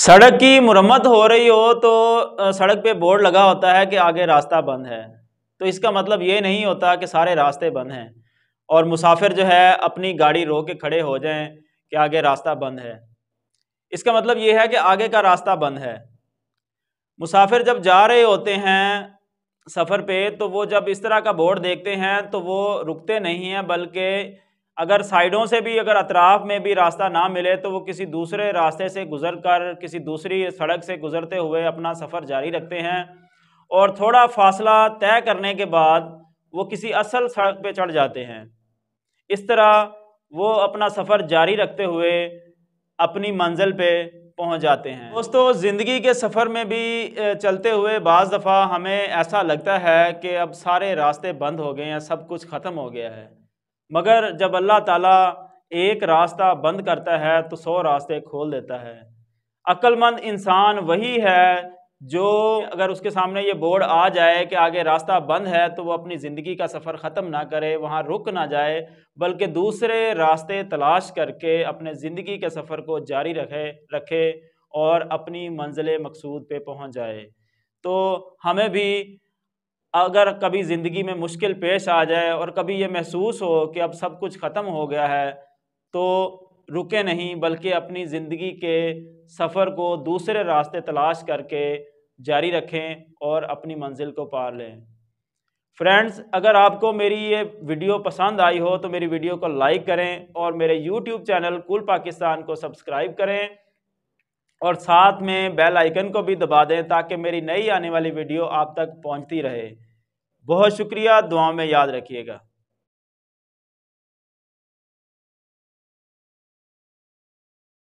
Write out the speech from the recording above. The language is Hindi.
सड़क की मुरम्मत हो रही हो तो सड़क पे बोर्ड लगा होता है कि आगे रास्ता बंद है तो इसका मतलब ये नहीं होता कि सारे रास्ते बंद हैं और मुसाफिर जो है अपनी गाड़ी रो के खड़े हो जाएं कि आगे रास्ता बंद है इसका मतलब ये है कि आगे का रास्ता बंद है मुसाफिर जब जा रहे होते हैं सफ़र पे तो वो जब इस तरह का बोर्ड देखते हैं तो वो रुकते नहीं हैं बल्कि अगर साइडों से भी अगर अतराफ में भी रास्ता ना मिले तो वो किसी दूसरे रास्ते से गुजर कर किसी दूसरी सड़क से गुजरते हुए अपना सफ़र जारी रखते हैं और थोड़ा फासला तय करने के बाद वो किसी असल सड़क पे चढ़ जाते हैं इस तरह वो अपना सफ़र जारी रखते हुए अपनी मंजिल पे पहुंच जाते हैं दोस्तों ज़िंदगी के सफ़र में भी चलते हुए बज़ दफ़ा हमें ऐसा लगता है कि अब सारे रास्ते बंद हो गए हैं सब कुछ ख़त्म हो गया है मगर जब अल्लाह ताला एक रास्ता बंद करता है तो सौ रास्ते खोल देता है अक्लमंद इंसान वही है जो अगर उसके सामने ये बोर्ड आ जाए कि आगे रास्ता बंद है तो वो अपनी ज़िंदगी का सफ़र ख़त्म ना करे वहाँ रुक ना जाए बल्कि दूसरे रास्ते तलाश करके अपने ज़िंदगी के सफ़र को जारी रखे रखे और अपनी मंजिल मकसूद पे पहुँच जाए तो हमें भी अगर कभी ज़िंदगी में मुश्किल पेश आ जाए और कभी ये महसूस हो कि अब सब कुछ ख़त्म हो गया है तो रुके नहीं बल्कि अपनी ज़िंदगी के सफ़र को दूसरे रास्ते तलाश करके जारी रखें और अपनी मंजिल को पार लें फ्रेंड्स अगर आपको मेरी ये वीडियो पसंद आई हो तो मेरी वीडियो को लाइक करें और मेरे यूट्यूब चैनल कुल पाकिस्तान को सब्सक्राइब करें और साथ में बेल आइकन को भी दबा दें ताकि मेरी नई आने वाली वीडियो आप तक पहुंचती रहे बहुत शुक्रिया दुआ में याद रखिएगा